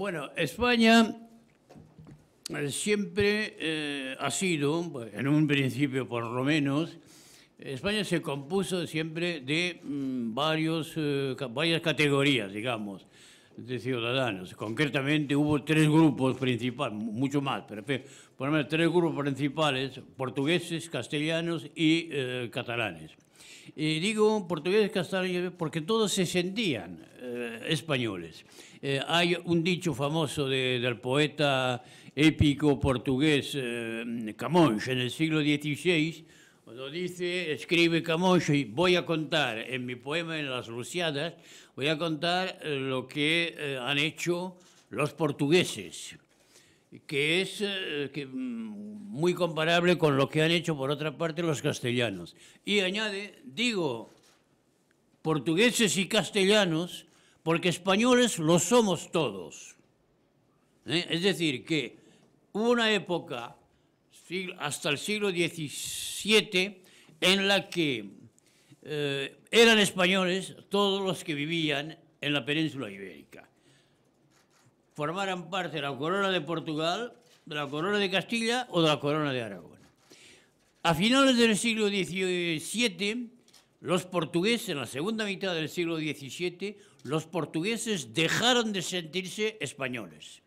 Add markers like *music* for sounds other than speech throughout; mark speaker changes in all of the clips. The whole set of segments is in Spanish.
Speaker 1: Bueno, España eh, siempre eh, ha sido, en un principio por lo menos, España se compuso siempre de mm, varios, eh, varias categorías, digamos, de ciudadanos. Concretamente hubo tres grupos principales, mucho más, pero por lo menos tres grupos principales, portugueses, castellanos y catalanes digo portugués, castellano, porque todos se sentían eh, españoles. Eh, hay un dicho famoso del poeta épico portugués eh, Camões en el siglo XVI, cuando dice, escribe Camões, y voy a contar en mi poema En las Luciadas, voy a contar lo que han hecho los portugueses que es eh, mm, muy comparable con lo que han hecho por otra parte los castellanos. Y añade, digo, portugueses y castellanos, porque españoles lo somos todos. ¿Eh? Es decir, que hubo una época, hasta el siglo XVII, en la que eh, eran españoles todos los que vivían en la península ibérica formaran parte de la corona de Portugal, de la corona de Castilla o de la corona de Aragón. A finales del siglo XVII, los portugueses, en la segunda mitad del siglo XVII, los portugueses dejaron de sentirse españoles.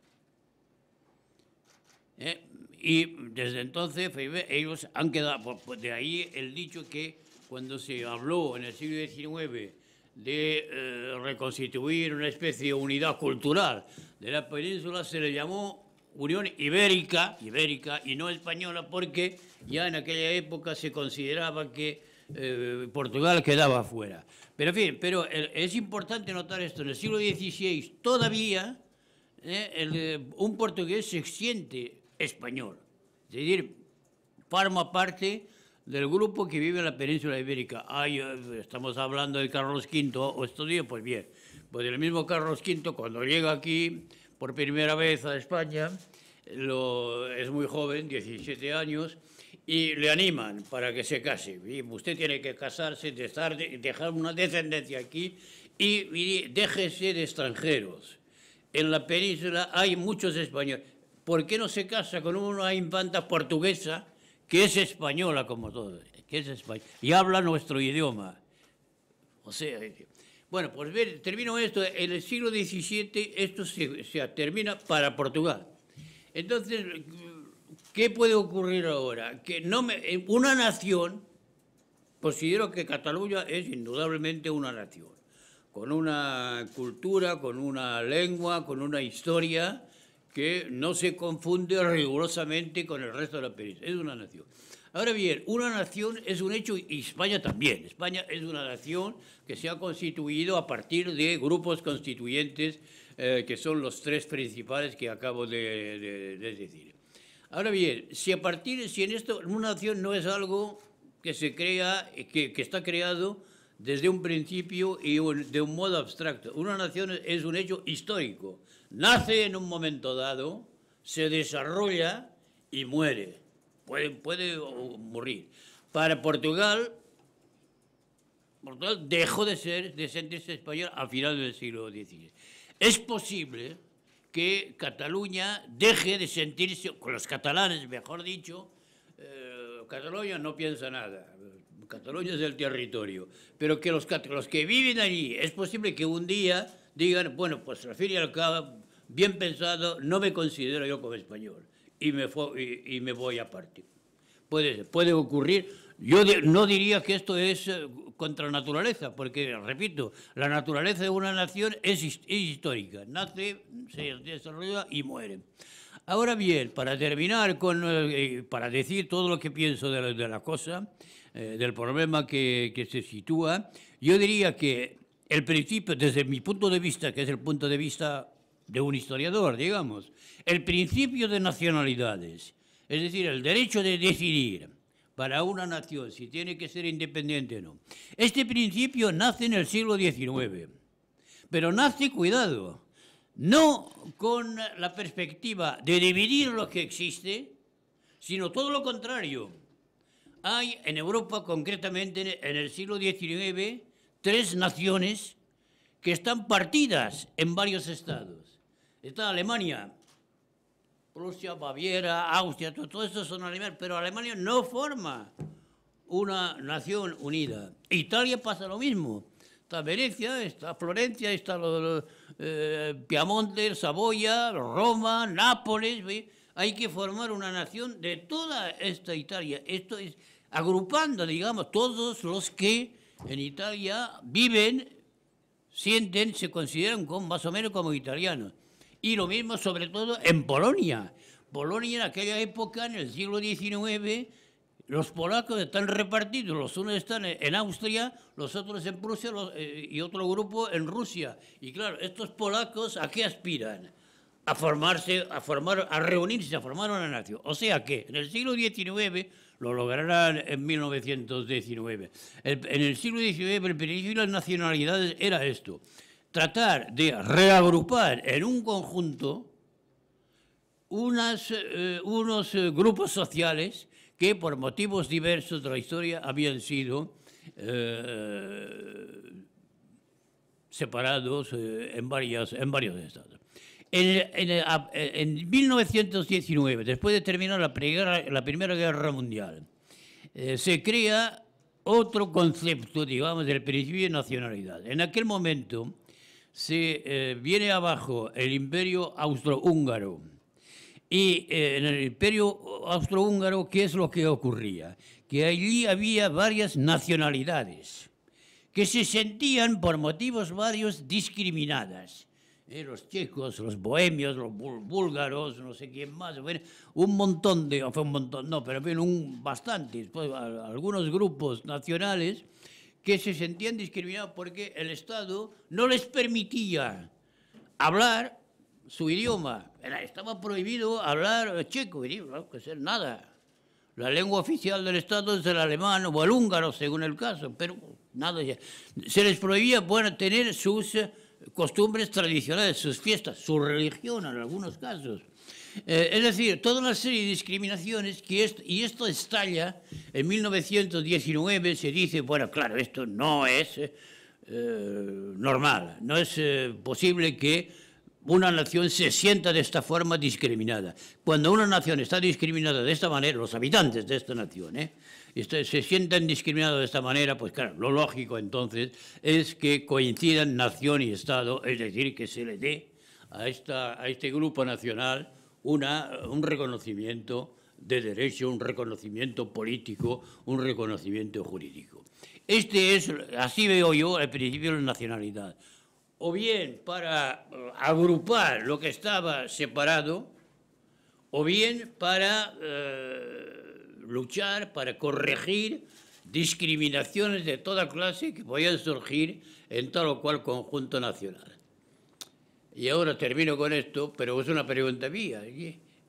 Speaker 1: Eh, y desde entonces ellos han quedado, pues, pues, de ahí el dicho que cuando se habló en el siglo XIX de eh, reconstituir una especie de unidad cultural de la península se le llamó Unión Ibérica, Ibérica y no española, porque ya en aquella época se consideraba que eh, Portugal quedaba fuera. Pero pero es importante notar esto, en el siglo XVI todavía eh, un portugués se siente español, es decir, forma parte del grupo que vive en la península ibérica. Ay, eh, estamos hablando de Carlos V o estos días, pues bien, pues el mismo Carlos V cuando llega aquí por primera vez a España, lo, es muy joven, 17 años, y le animan para que se case. usted tiene que casarse, dejar, dejar una descendencia aquí y, y déjese de extranjeros. En la península hay muchos españoles. ¿Por qué no se casa con una infanta portuguesa? que es española como todo, que es y habla nuestro idioma. O sea, bueno, pues ver, termino esto, en el siglo XVII esto se, se termina para Portugal. Entonces, ¿qué puede ocurrir ahora? Que no me, eh, una nación, considero que Cataluña es indudablemente una nación, con una cultura, con una lengua, con una historia, que no se confunde rigurosamente con el resto de la península. Es una nación. Ahora bien, una nación es un hecho y España también. España es una nación que se ha constituido a partir de grupos constituyentes eh, que son los tres principales que acabo de, decir. Ahora bien, si a partir, si en esto una nación no es algo que se crea, que, está creado desde un principio y de un modo abstracto. Una nación es un hecho histórico nace en un momento dado, se desarrolla y muere. Puede, puede morir. Para Portugal, Portugal dejó de, ser, sentirse español a finales del siglo XVI. Es posible que Cataluña deje de sentirse, con los catalanes mejor dicho, eh, Cataluña no piensa nada, Cataluña es el territorio, pero que los que viven allí, es posible que un día digan, bueno, pues al fin y al bien pensado, no me considero yo como español y me, y, me voy partir Puede, puede ocurrir, yo no diría que esto es eh, contra naturaleza, porque, repito, la naturaleza de una nación es, histórica, nace, se desarrolla y muere. Ahora bien, para terminar, con, eh, para decir todo lo que pienso de la, cosa, eh, del problema que, que, se sitúa, yo diría que el principio, desde mi punto de vista, que es el punto de vista de un historiador, digamos, el principio de nacionalidades, es decir, el derecho de decidir para una nación si tiene que ser independiente o no. Este principio nace en el siglo XIX, pero nace, cuidado, no con la perspectiva de dividir lo que existe, sino todo lo contrario. Hay en Europa, concretamente en el siglo XIX, tres naciones que están partidas en varios estados. Está Alemania, Prusia, Baviera, Austria, todo, eso son alemanes, pero Alemania no forma una nación unida. Italia pasa lo mismo. Está Venecia, está Florencia, está lo, eh, Piamonte, Saboya, Roma, Nápoles. Hay que formar una nación de toda esta Italia. Esto es agrupando, digamos, todos los que en Italia viven, sienten, se consideran con, más o menos como italianos. Y lo mismo sobre todo en Polonia. Polonia en aquella época, en el siglo XIX, los polacos están repartidos, los unos están en Austria, los otros en Prusia eh, y otro grupo en Rusia. Y claro, estos polacos a qué aspiran? A formarse, a formar, a reunirse, a formar una nación. O sea que en el siglo XIX lo lograrán en 1919. en el siglo XIX el principio de las nacionalidades era esto, tratar de reagrupar en un conjunto eh, unos eh, grupos sociales que por motivos diversos de la historia habían sido eh, separados en varios estados. En, 1919, eh, eh, después de terminar la, Primera Guerra Mundial, eh, se crea otro concepto, digamos, del principio de nacionalidad. En aquel momento se viene abajo el imperio austrohúngaro. Y en el imperio austrohúngaro, ¿qué es lo que ocurría? Que allí había varias nacionalidades que se sentían por motivos varios discriminadas. Eh, los checos, los bohemios, los búlgaros, no sé quién más, un montón de, fue un montón, no, pero bien, un bastantes, pues, algunos grupos nacionales que se sentían discriminados porque el Estado no les permitía hablar su idioma. estaba prohibido hablar checo, que nada. La lengua oficial del Estado es el alemán o el húngaro, según el caso, pero nada. Se les prohibía bueno, tener sus costumbres tradicionales, sus fiestas, su religión en algunos casos. Eh, es decir, toda una serie de discriminaciones que y esto estalla en 1919, se dice, bueno, claro, esto no es eh, normal, no es eh, posible que una nación se sienta de esta forma discriminada. Cuando una nación está discriminada de esta manera, los habitantes de esta nación ¿eh? este, se sienten discriminados de esta manera, pues claro, lo lógico entonces es que coincidan nación y Estado, es decir, que se le dé a, esta, a este grupo nacional una, un reconocimiento de derecho, un reconocimiento político, un reconocimiento jurídico. Este es, así veo yo, el principio de la nacionalidad o bien para eh, agrupar lo que estaba separado, o bien para eh, luchar, para corregir discriminaciones de toda clase que podían surgir en tal o cual conjunto nacional. Y ahora termino con esto, pero es una pregunta mía.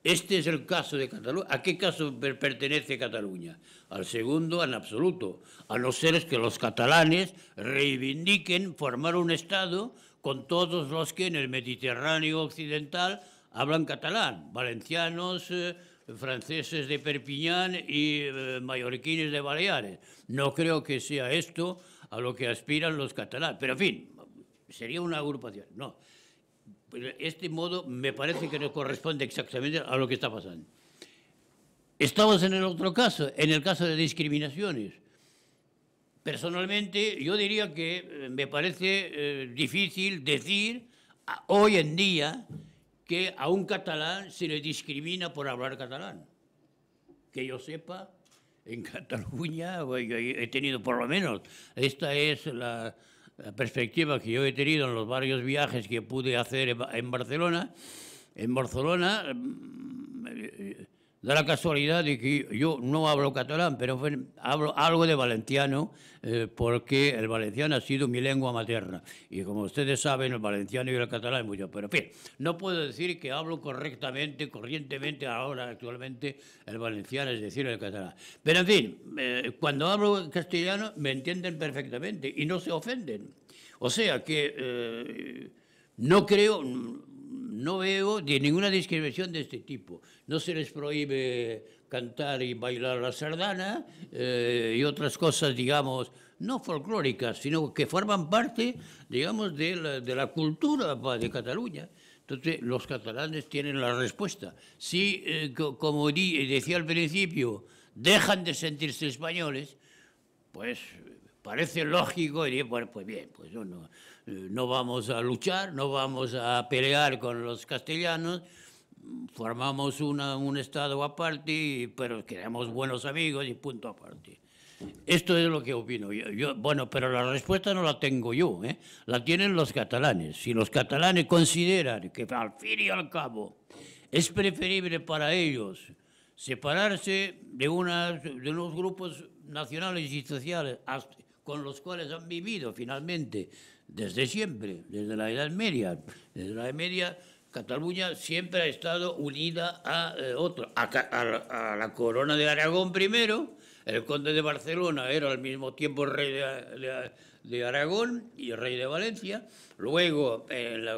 Speaker 1: Este es el caso de Cataluña. ¿A qué caso pertenece Cataluña? Al segundo, en absoluto. A los seres que los catalanes reivindiquen formar un Estado con todos los que en el Mediterráneo occidental hablan catalán, valencianos, eh, franceses de Perpiñán y eh, mallorquines de Baleares. No creo que sea esto a lo que aspiran los catalanes, pero en fin, sería una agrupación, no. Pues, este modo me parece que no corresponde exactamente a lo que está pasando. Estamos en el otro caso, en el caso de discriminaciones. Personalmente, yo diría que eh, me parece eh, difícil decir hoy en día que a un catalán se le discrimina por hablar catalán. Que yo sepa, en *laughs* Cataluña he tenido por lo menos, esta es la, perspectiva que yo he tenido en los varios viajes que pude hacer en Barcelona, en Barcelona mm, eh, da la casualidad de que yo no hablo catalán, pero hablo algo de valenciano, eh, porque el valenciano ha sido mi lengua materna. Y como ustedes saben, el valenciano y el catalán es mucho. Pero en fin, no puedo decir que hablo correctamente, corrientemente ahora, actualmente, el valenciano, es decir, el catalán. Pero en fin, eh, cuando hablo castellano me entienden perfectamente y no se ofenden. O sea que eh, no creo no veo de ninguna discriminación de este tipo. No se les prohíbe cantar y bailar la sardana eh, y otras cosas, digamos, no folclóricas, sino que forman parte, digamos, de la, cultura de Cataluña. Entonces, los catalanes tienen la respuesta. Si, eh, como decía al principio, dejan de sentirse españoles, pues parece lógico y bueno, pues bien, pues no. no eh, no vamos a luchar, no vamos a pelear con los castellanos, formamos un Estado aparte, pero queremos buenos amigos y punto aparte. Esto es lo que opino. Yo, bueno, pero la respuesta no la tengo yo, ¿eh? la tienen los catalanes. Si los catalanes consideran que al fin y al cabo es preferible para ellos separarse de, unas, de unos grupos nacionales y sociales con los cuales han vivido finalmente desde siempre, desde la Edad Media. Desde la Edad Media, Cataluña siempre ha estado unida a eh, a, la corona de Aragón primero. El conde de Barcelona era al mismo tiempo rey de, Aragón y rey de Valencia. Luego,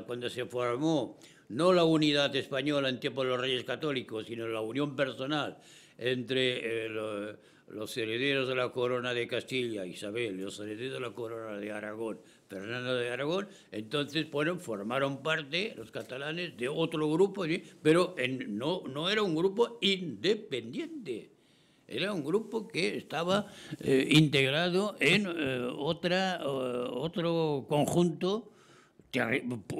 Speaker 1: cuando se formó no la unidad española en tiempo de los reyes católicos, sino la unión personal entre eh, los herederos de la corona de Castilla, Isabel, los herederos de la corona de Aragón, Fernando de Aragón, entonces fueron, formaron parte los catalanes de otro grupo, pero en, no, no era un grupo independiente, era un grupo que estaba eh, integrado en eh, otra, eh, otro conjunto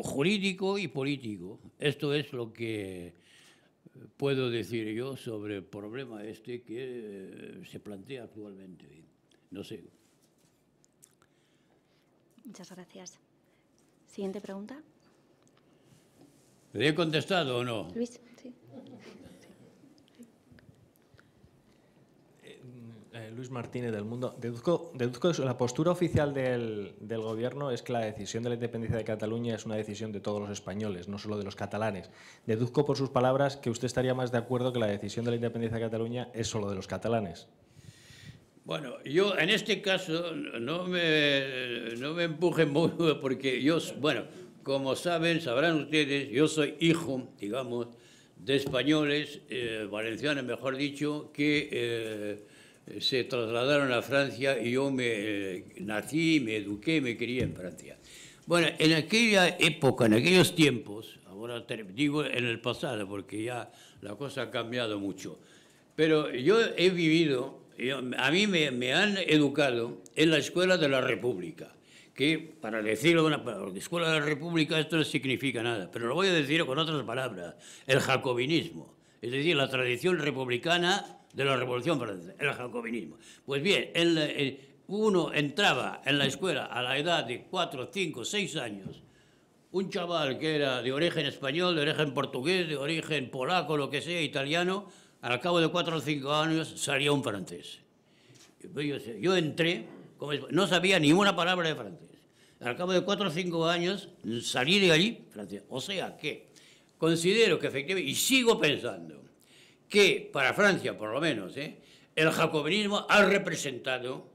Speaker 1: jurídico y político. Esto es lo que puedo decir yo sobre el problema este que se plantea actualmente. No sé. Muchas gracias. Siguiente pregunta. ¿Le he contestado o no? Luis, eh, Martínez del Mundo. Deduzco, deduzco la postura oficial del, del, Gobierno es que la decisión de la independencia de Cataluña es una decisión de todos los españoles, no solo de los catalanes. Deduzco por sus palabras que usted estaría más de acuerdo que la decisión de la independencia de Cataluña es solo de los catalanes. Bueno, yo en este caso no me, no me empuje mucho *laughs* porque yo, bueno, como saben, sabrán ustedes, yo soy hijo, digamos, de españoles, eh, valencianos mejor dicho, que eh, se trasladaron a Francia y yo me eh, nací, me eduqué, me crié en Francia. Bueno, en aquella época, en aquellos tiempos, ahora digo en el pasado porque ya la cosa ha cambiado mucho, pero yo he vivido eh, a mí me, han educado en la Escuela de la República, que para decirlo de una palabra, la Escuela de la República esto no significa nada, pero lo voy a decir con otras palabras, el jacobinismo, es decir, la tradición republicana de la Revolución Francesa, el jacobinismo. Pues bien, eh, uno entraba en la escuela a la edad de 4, 5, seis años, un chaval que era de origen español, de origen portugués, de origen polaco, lo que sea, italiano, al cabo de cuatro o cinco años salía un francés. Yo entré, no sabía ninguna palabra de francés. Al cabo de cuatro o cinco años salí de allí francés. O sea que considero que efectivamente, y sigo pensando, que para Francia por lo menos, ¿eh? el jacobinismo ha representado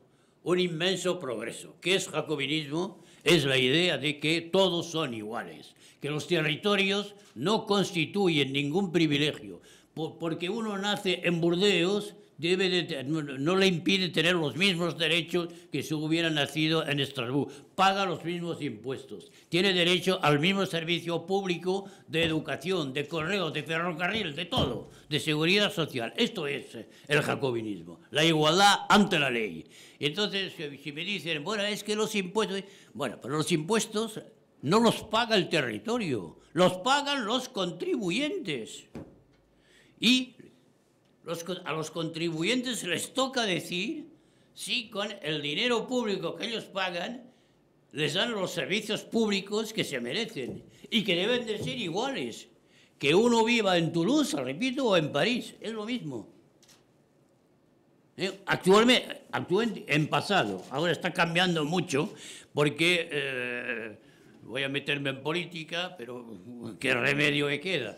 Speaker 1: un inmenso progreso. ¿Qué es jacobinismo? Es la idea de que todos son iguales, que los territorios no constituyen ningún privilegio, porque uno nace en Burdeos, debe no, le impide tener los mismos derechos que si hubiera nacido en Estrasburgo. Paga los mismos impuestos, tiene derecho al mismo servicio público de educación, de correo, de ferrocarril, de todo, de seguridad social. Esto es eh, el jacobinismo, la igualdad ante la ley. Entonces, si me dicen, bueno, es que los impuestos, bueno, pero los impuestos no los paga el territorio, los pagan los contribuyentes. Y a los contribuyentes les toca decir si con el dinero público que ellos pagan les dan los servicios públicos que se merecen y que deben de ser iguales. Que uno viva en Toulouse, repito, o en París, es lo mismo. Eh, Actualmente, en pasado, ahora está cambiando mucho porque eh, voy a meterme en política, pero ¿qué remedio me queda?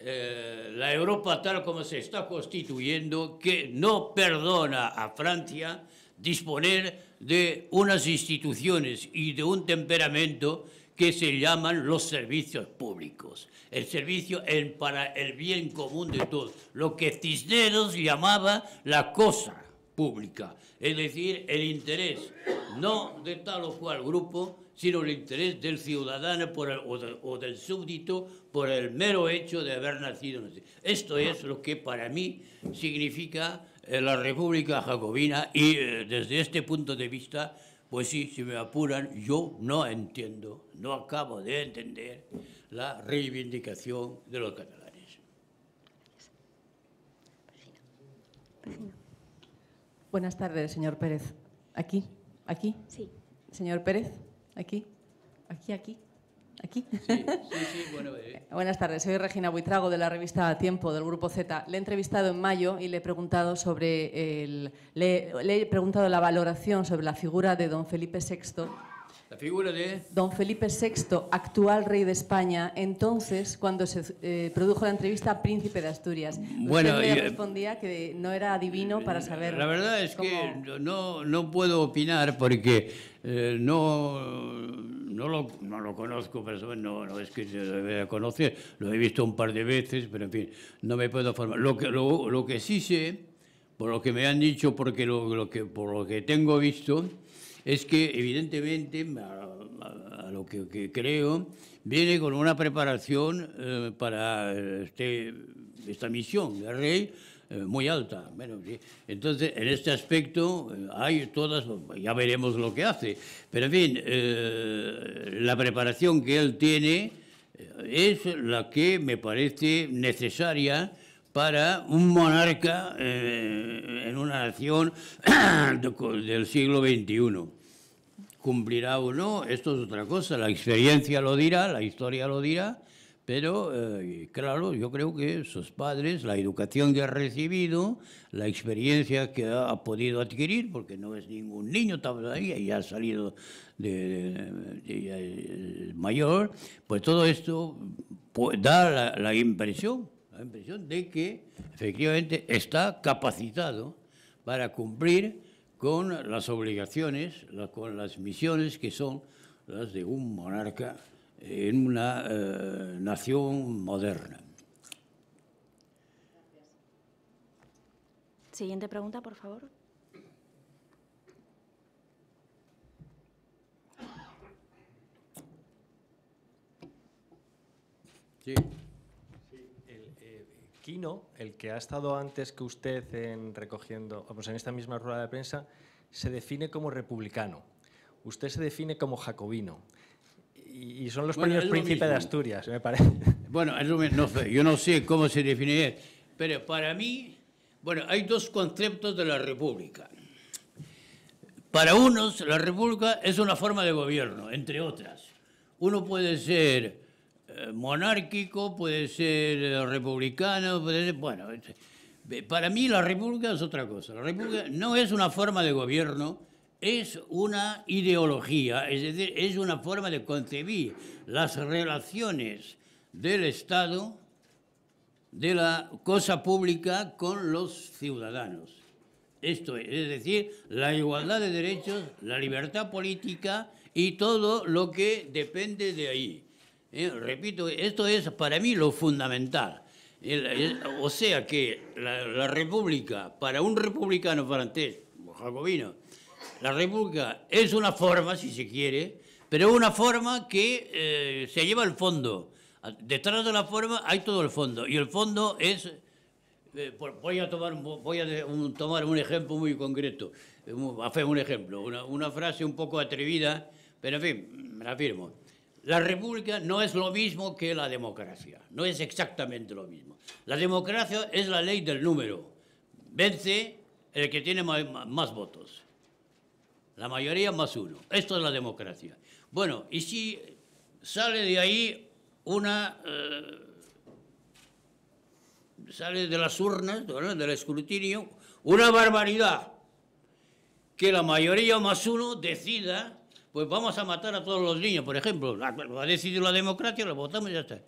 Speaker 1: Eh, la Europa tal como se está constituyendo, que no perdona a Francia disponer de unas instituciones y de un temperamento que se llaman los servicios públicos, el servicio para el bien común de todos, lo que Cisneros llamaba la cosa pública, es decir, el interés no de tal o cual grupo, sino el interés del ciudadano por o, del súbdito por el mero hecho de haber nacido. Esto es lo que para mí significa eh, la República Jacobina y eh, desde este punto de vista, pues sí, si me apuran, yo no entiendo, no acabo de entender la reivindicación de los catalanes. Buenas tardes, señor Pérez. ¿Aquí? ¿Aquí? Sí. Señor Pérez. Aquí, aquí, aquí. ¿Aquí? Eh. *laughs* Buenas tardes, soy Regina Buitrago de la revista Tiempo del Grupo Z. Le he entrevistado en mayo y le he preguntado sobre el, le he preguntado la valoración sobre la figura de don Felipe VI la figura de... Don Felipe VI, actual rey de España, entonces, cuando se eh, produjo la entrevista, príncipe de Asturias. Bueno, Usted eh, respondía que no era adivino eh, para saber... La verdad es que no, no puedo opinar porque no, no, lo, no lo conozco, pero no, no es que se conocer, lo he visto un par de veces, pero en fin, no me puedo formar. Lo que, lo, que sí sé, por lo que me han dicho, porque lo, que, por lo que tengo visto es que evidentemente, a, lo que, creo, viene con una preparación eh, para eh, este, esta misión de rey eh, muy alta. Entonces, en este aspecto hay todas, ya veremos lo que hace, pero en fin, la preparación que él tiene es la que me parece necesaria para un monarca en una nación *clears throat* del siglo XXI cumplirá o no, esto es otra cosa, la experiencia lo dirá, la historia lo dirá, pero eh, claro, yo creo que sus padres, la educación que ha recibido, la experiencia que ha, podido adquirir, porque no es ningún niño todavía, ya ha salido de, mayor, pues todo esto pues, da la, impresión, la impresión de que efectivamente está capacitado para cumplir con las obligaciones, con las misiones que son las de un monarca en una eh, nación moderna. Siguiente pregunta, por favor. Sí el que ha estado antes que usted en recogiendo, pues en esta misma rueda de prensa, se define como republicano. Usted se define como jacobino. Y son los primeros premios de Asturias, me parece. *laughs* Bueno, yo no sé cómo se define, pero para mí, bueno, hay dos conceptos de la república. Para unos, la república es una forma de gobierno, entre otras. Uno puede ser eh, monárquico, puede ser eh, republicano, puede ser, bueno, este, eh, para mí la república es otra cosa. La república no es una forma de gobierno, es una ideología, es decir, es una forma de concebir las relaciones del Estado, de la cosa pública con los ciudadanos. Esto es, es decir, la igualdad de derechos, la libertad política y todo lo que depende de ahí. Eh, repito, esto es para mí lo fundamental. o sea que la, República, para un republicano francés jacobino, la República es una forma, si se quiere, pero una forma que eh, se lleva al fondo. Detrás de la forma hay todo el fondo. Y el fondo es... Eh, voy a, tomar, voy a un, tomar un ejemplo muy concreto, hacer un ejemplo, una, una frase un poco atrevida, pero en fin, me la firmo. La república no es lo mismo que la democracia, no es exactamente lo mismo. La democracia es la ley del número. Vence el que tiene más votos. La mayoría más uno. Esto es la democracia. Bueno, y si sale de ahí una... Eh, sale de las urnas, del escrutinio, una barbaridad. Que la mayoría más uno decida pues vamos a matar a todos los niños, por ejemplo, lo ha decidido la democracia, lo votamos y ya está.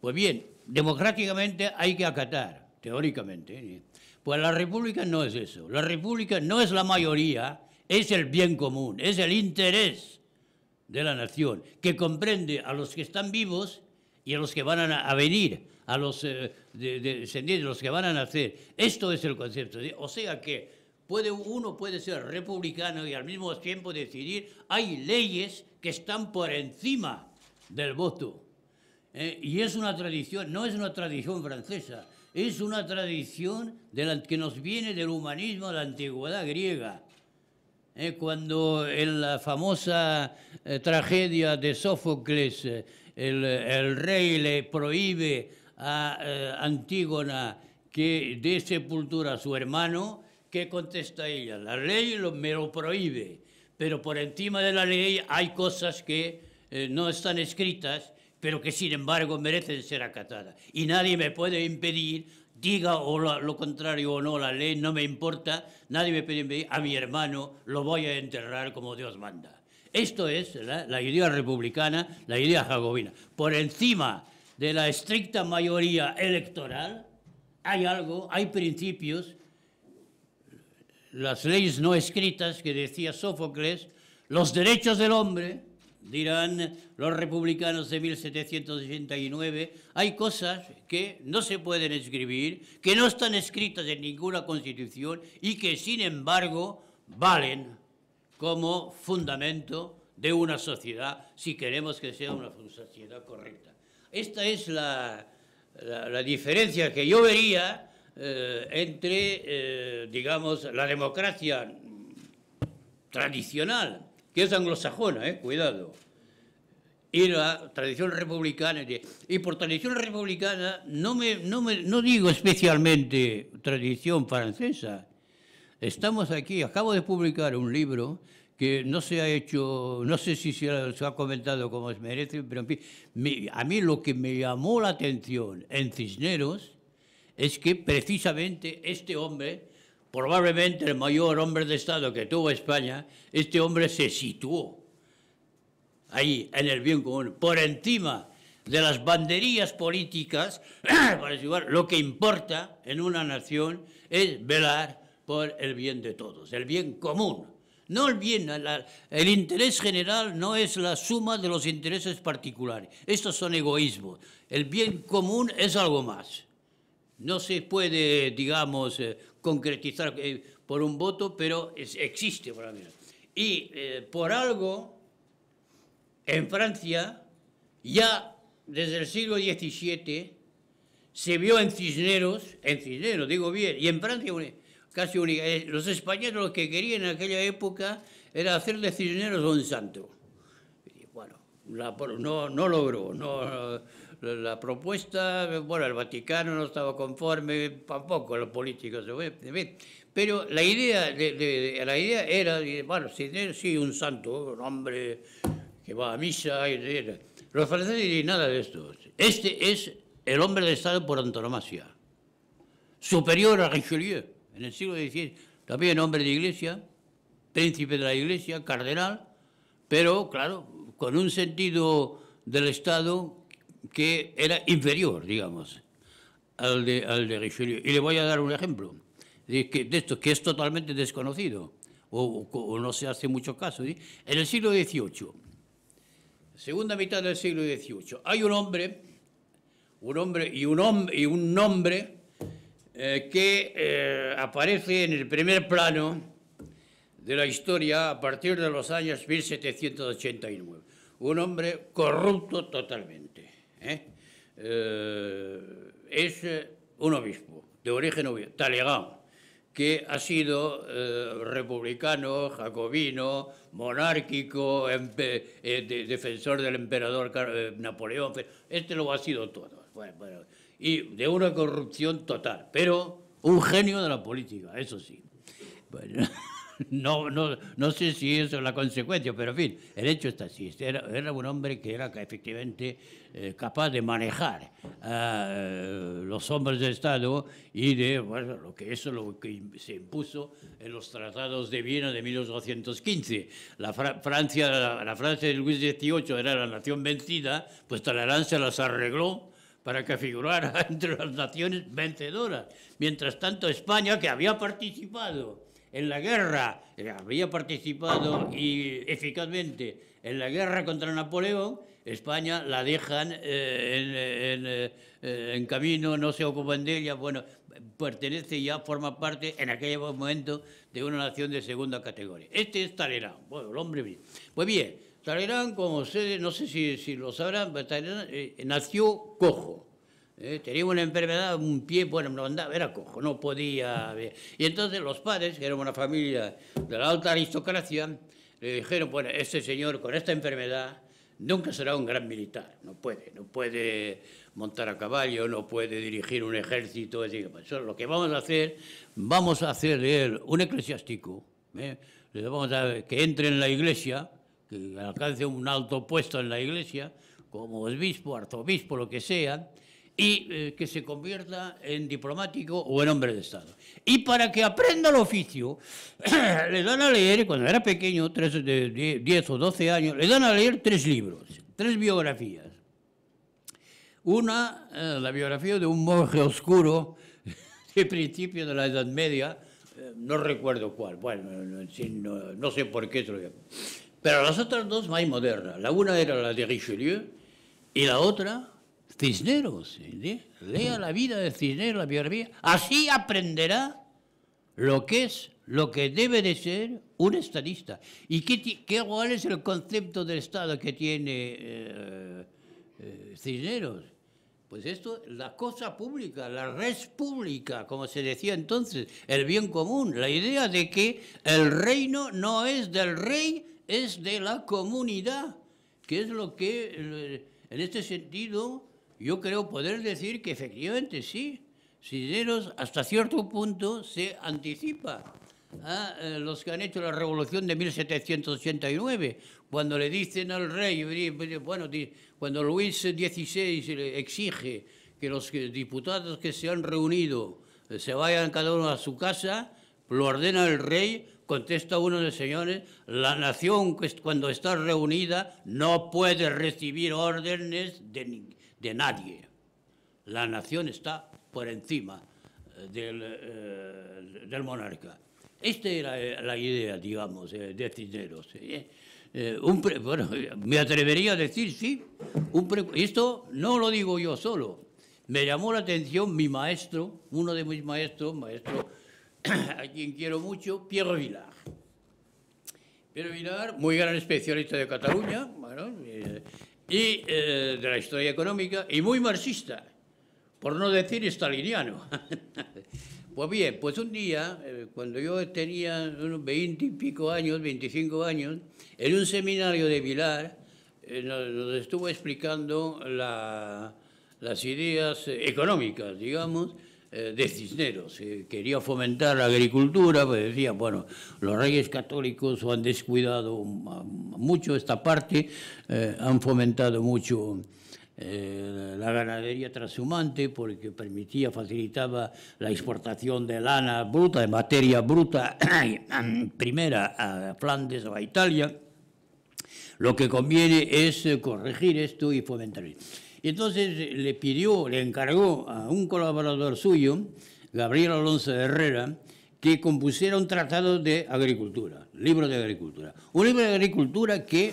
Speaker 1: Pues bien, democráticamente hay que acatar, teóricamente. ¿eh? Pues la república no es eso. La república no es la mayoría, es el bien común, es el interés de la nación, que comprende a los que están vivos y a los que van a, venir, a los eh, descendientes, los que van a nacer. Esto es el concepto. O sea que Puede, uno puede ser republicano y al mismo tiempo decidir, hay leyes que están por encima del voto. Eh, y es una tradición, no es una tradición francesa, es una tradición que nos viene del humanismo de la antigüedad griega. Eh, cuando en la famosa eh, tragedia de Sófocles el, el, rey le prohíbe a Antígona que dé sepultura a su hermano, ¿Qué contesta ella? La ley lo, me lo prohíbe, pero por encima de la ley hay cosas que eh, no están escritas, pero que sin embargo merecen ser acatadas. Y nadie me puede impedir, diga o lo, contrario o no la ley, no me importa, nadie me puede impedir, a mi hermano lo voy a enterrar como Dios manda. Esto es la, la idea republicana, la idea jacobina. Por encima de la estricta mayoría electoral hay algo, hay principios las leyes no escritas que decía Sófocles, los derechos del hombre, dirán los republicanos de 1789, hay cosas que no se pueden escribir, que no están escritas en ninguna constitución y que sin embargo valen como fundamento de una sociedad si queremos que sea una sociedad correcta. Esta es la, la, la diferencia que yo vería eh, entre, eh, digamos, la democracia tradicional, que es anglosajona, eh, cuidado, y la tradición republicana. Y por tradición republicana no, me, no, me, no digo especialmente tradición francesa. Estamos aquí, acabo de publicar un libro que no se ha hecho, no sé si se ha, comentado como se merece, pero en a mí lo que me llamó la atención en Cisneros es que precisamente este hombre, probablemente el mayor hombre de Estado que tuvo España, este hombre se situó ahí en el bien común, por encima de las banderías políticas, para *clears throat* lo que importa en una nación es velar por el bien de todos, el bien común. No el bien, el interés general no es la suma de los intereses particulares. Estos son egoísmos. El bien común es algo más. No se puede, digamos, eh, concretizar eh, por un voto, pero existe por lo menos. Y eh, por algo, en Francia, ya desde el siglo XVII, se vio en Cisneros, en Cisneros, digo bien, y en Francia casi única. Los españoles lo que querían en aquella época era hacer de Cisneros un santo. bueno, no, no logró, no la propuesta, bueno, el Vaticano no estaba conforme, tampoco los políticos, pero la idea, de, la idea era, bueno, si sí, un santo, un hombre que va a misa, y, los franceses dirían nada de esto. Este es el hombre de Estado por antonomasia, superior a Richelieu, en el siglo XVI, también hombre de iglesia, príncipe de la iglesia, cardenal, pero claro, con un sentido del Estado que era inferior, digamos, al de, al Richelieu. Y le voy a dar un ejemplo de, esto que es totalmente desconocido o, no se hace mucho caso. En el siglo XVIII, segunda mitad del siglo XVIII, hay un hombre, un hombre y un, hombre y un nombre eh, que eh, aparece en el primer plano de la historia a partir de los años 1789. Un hombre corrupto totalmente. ¿eh? Eh, es eh, un obispo de origen que ha sido republicano, jacobino, monárquico, defensor del emperador Napoleón. Este lo ha sido todo. y de una corrupción total, pero un genio de la política, eso sí. Bueno. *laughs* no, no, no sé si eso es la consecuencia, pero en fin, el hecho está así. Era, era un hombre que era efectivamente eh, capaz de manejar a eh, los hombres de Estado y de, bueno, lo que eso lo que se impuso en los tratados de Viena de 1815. La Francia, la, Francia de Luis XVIII era la nación vencida, pues tolerancia se las arregló para que figurara *laughs* entre las naciones vencedoras. Mientras tanto, España, que había participado en la guerra, eh, había participado y eficazmente en la guerra contra Napoleón, España la dejan eh, eh, en, camino, no se ocupan de ella, bueno, pertenece ya, forma parte en aquel momento de una nación de segunda categoría. Este es Talerán, bueno, el hombre bien. Pues bien, Talerán, como ustedes, no sé si, lo sabrán, nació cojo eh, tenía una enfermedad, un pie, bueno, no andaba, era cojo, no podía. Y entonces los padres, que eran una familia de la alta aristocracia, le dijeron, bueno, este señor con esta enfermedad nunca será un gran militar, no puede, no puede montar a caballo, no puede dirigir un ejército, decir pues, lo que vamos a hacer, vamos a hacer un eclesiástico, eh, vamos a, que entre en la iglesia, que alcance un alto puesto en la iglesia, como obispo, arzobispo, lo que sea, y eh, que se convierta en diplomático o en hombre de Estado. Y para que aprenda el oficio, *clears throat* le dan a leer, cuando era pequeño, de 10, o 12 años, le dan a leer tres libros, tres biografías. Una, eh, la biografía de un monje oscuro *laughs* de principio de la Edad Media, eh, no recuerdo cuál, bueno, no, no sé por qué. Pero las otras dos más modernas, la una era la de Richelieu y la otra Cisneros, lea la vida de Cisneros, la así aprenderá lo que es, lo que debe de ser un estadista. ¿Y qué, cuál es el concepto del Estado que tiene eh, eh, Cisneros? Pues esto, la cosa pública, la res pública, como se decía entonces, el bien común, la idea de que el reino no es del rey, es de la comunidad, que es lo que, eh, en este sentido, yo creo poder decir que efectivamente sí, Cisneros hasta cierto punto se anticipa a eh, los que han hecho la revolución de 1789, cuando le dicen al rey, bueno, cuando Luis XVI exige que los diputados que se han reunido eh, se vayan cada uno a su casa, lo ordena el rey, contesta uno de señores, la nación cuando está reunida no puede recibir órdenes de, de nadie. La nación está por encima eh, eh, del, monarca. Esta era eh, la idea, digamos, de Cisneros. bueno, *laughs* me atrevería a decir, sí, esto no lo digo yo solo. Me llamó la atención mi maestro, uno de mis maestros, maestro *clears throat* a quien quiero mucho, Piero villar Piero villar muy gran especialista de Cataluña, bueno, y eh, de la historia económica y muy marxista, por no decir staliniano. *laughs* pues bien, pues un día, eh, cuando yo tenía unos 20 y pico años, 25 años, en un seminario de Vilar eh, nos, estuvo explicando las ideas económicas, digamos, eh, de Cisneros, eh, quería fomentar la agricultura, pues decía, bueno, los reyes católicos han descuidado mucho esta parte, eh, han fomentado mucho la ganadería transhumante porque permitía, facilitaba la exportación de lana bruta, de materia bruta, *clears throat* primera a Flandes o a Italia. Lo que conviene es corregir esto y fomentar esto. Entonces eh, le pidió, le encargó a un colaborador suyo, Gabriel Alonso de Herrera, que compusiera un tratado de agricultura, libro de agricultura. Un libro de agricultura que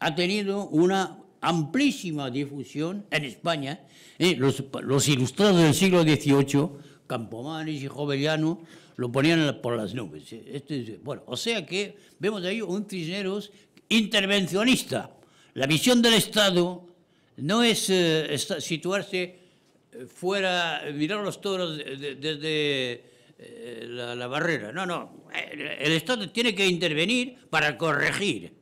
Speaker 1: ha tenido una amplísima difusión en España. Eh, los, ilustrados del siglo XVIII, Campomanes y Jovellano, lo ponían por las nubes. Eh, este bueno, o sea que vemos ahí un Cisneros intervencionista. La visión del Estado no es eh, situarse eh, fuera, mirar los toros desde eh, la, barrera. No, no. El, Estado tiene que intervenir para corregir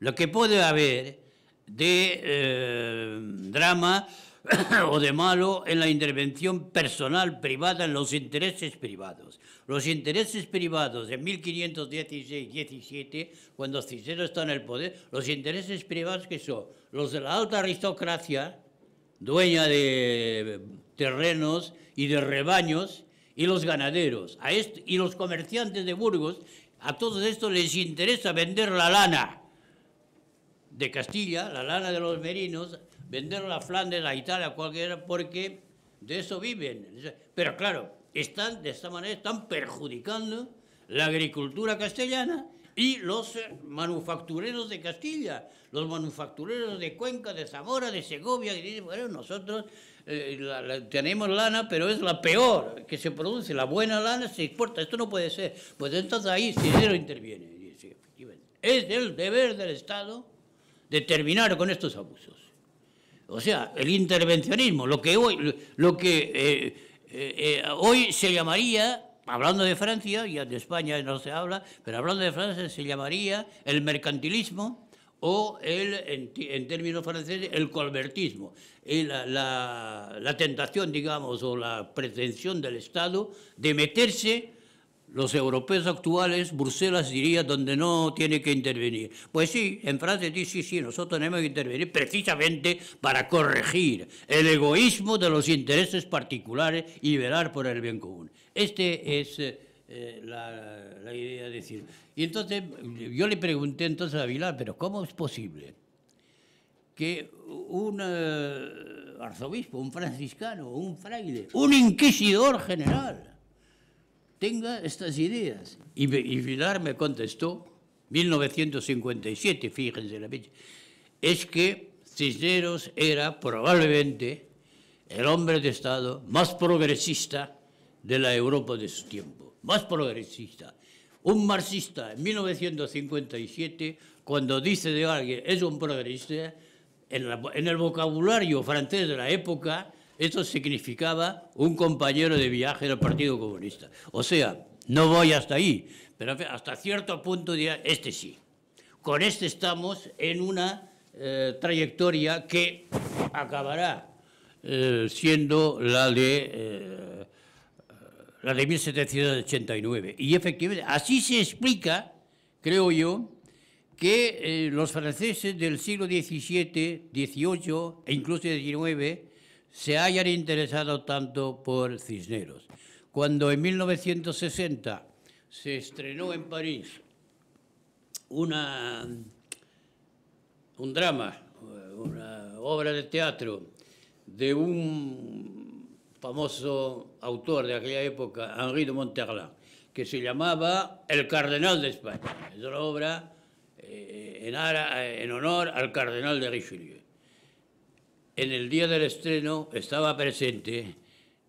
Speaker 1: lo que puede haber de drama *coughs* o de malo en la intervención personal privada, en los intereses privados. Los intereses privados de 1516-17, cuando Cicero está en el poder, los intereses privados que son los de la alta aristocracia, dueña de terrenos y de rebaños, y los ganaderos, y los comerciantes de Burgos, a todos estos les interesa vender la lana de Castilla, la lana de los merinos, venderla a Flandes, a Italia, a cualquiera, porque de eso viven. Pero claro, están de esta manera están perjudicando la agricultura castellana y los eh, manufactureros de Castilla, los manufactureros de Cuenca, de Zamora, de Segovia, que dicen, bueno, nosotros eh, tenemos lana, pero es la peor que se produce, la buena lana se exporta, esto no puede ser. Pues entonces ahí si interviene. es el deber del Estado de terminar con estos abusos. O sea, el intervencionismo, lo que hoy, lo que... Eh, eh, eh, hoy se llamaría, hablando de Francia, ya de España no se habla, pero hablando de Francia se llamaría el mercantilismo o el, en, términos franceses, el colbertismo, la, la, tentación, digamos, o la pretensión del Estado de meterse los europeos actuales, Bruselas diría donde no tiene que intervenir. Pues sí, en Francia dice, sí, sí, nosotros tenemos que intervenir precisamente para corregir el egoísmo de los intereses particulares y velar por el bien común. Esta es eh, eh, la, idea de decir. Y entonces yo le pregunté entonces a Vilar, pero ¿cómo es posible que un eh, arzobispo, un franciscano, un fraile, un inquisidor general, tenga estas ideas. Y, Vilar me contestó, 1957, fíjense la fecha, es que Cisneros era probablemente el hombre de Estado más progresista de la Europa de su tiempo, más progresista. Un marxista en 1957, cuando dice de alguien es un progresista, en el vocabulario francés de la época, eso significaba un compañero de viaje del Partido Comunista. O sea, no voy hasta ahí, pero hasta cierto punto diría, este sí. Con este estamos en una eh, trayectoria que acabará eh, siendo la de, eh, la de 1789. Y efectivamente, así se explica, creo yo, que los franceses del siglo XVII, XVIII e incluso XIX se hayan interesado tanto por Cisneros. Cuando en 1960 se estrenó en París una, un drama, una obra de teatro de un famoso autor de aquella época, Henri de Monterland, que se llamaba El Cardenal de España. Es una obra eh, en honor al Cardenal de Richelieu en el día del estreno estaba presente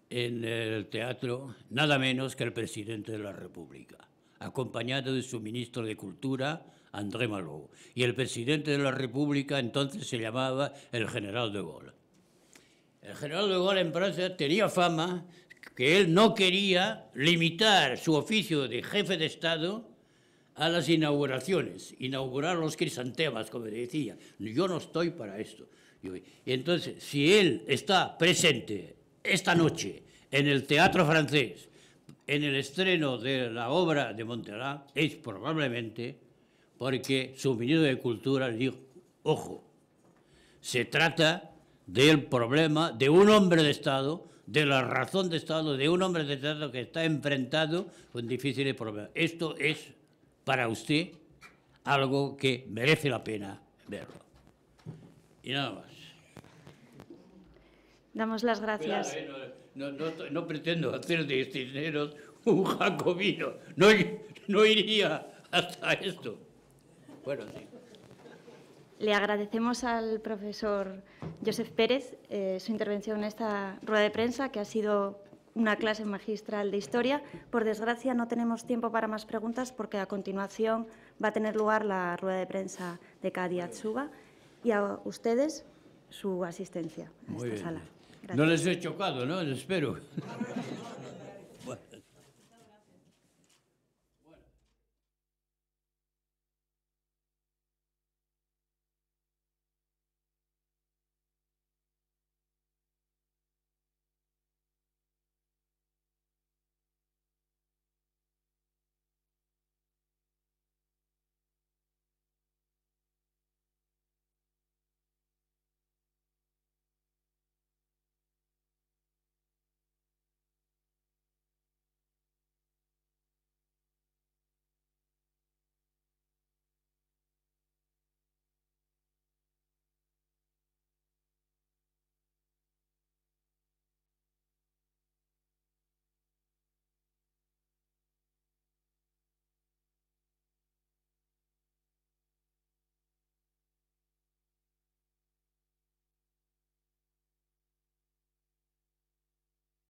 Speaker 1: en el teatro nada menos que el presidente de la República, acompañado de su ministro de Cultura, André Malou. Y el presidente de la República entonces se llamaba el general de Gaulle. El general de Gaulle en Francia tenía fama que él no quería limitar su oficio de jefe de Estado a las inauguraciones, inaugurar los crisantemas, como decía. Yo no estoy para esto. Y Entonces, si él está presente esta noche en el Teatro Francés, en el estreno de la obra de Monterrat, es probablemente porque su ministro de Cultura dijo, ojo, se trata del problema de un hombre de Estado, de la razón de Estado, de un hombre de Estado que está enfrentado con difíciles problemas. Esto es para usted algo que merece la pena verlo. Y nada más. Damos las gracias. Eh, no, pretendo hacer de Cisneros un jacobino. No, no iría hasta esto. Le agradecemos al profesor Joseph Pérez eh, su intervención en esta rueda de prensa, que ha sido una clase magistral de historia. Por desgracia, no tenemos tiempo para más preguntas porque a continuación va a tener lugar la rueda de prensa de Kadia Atsuba y a ustedes su asistencia a esta sala. No les he chocado, ¿no? Espero.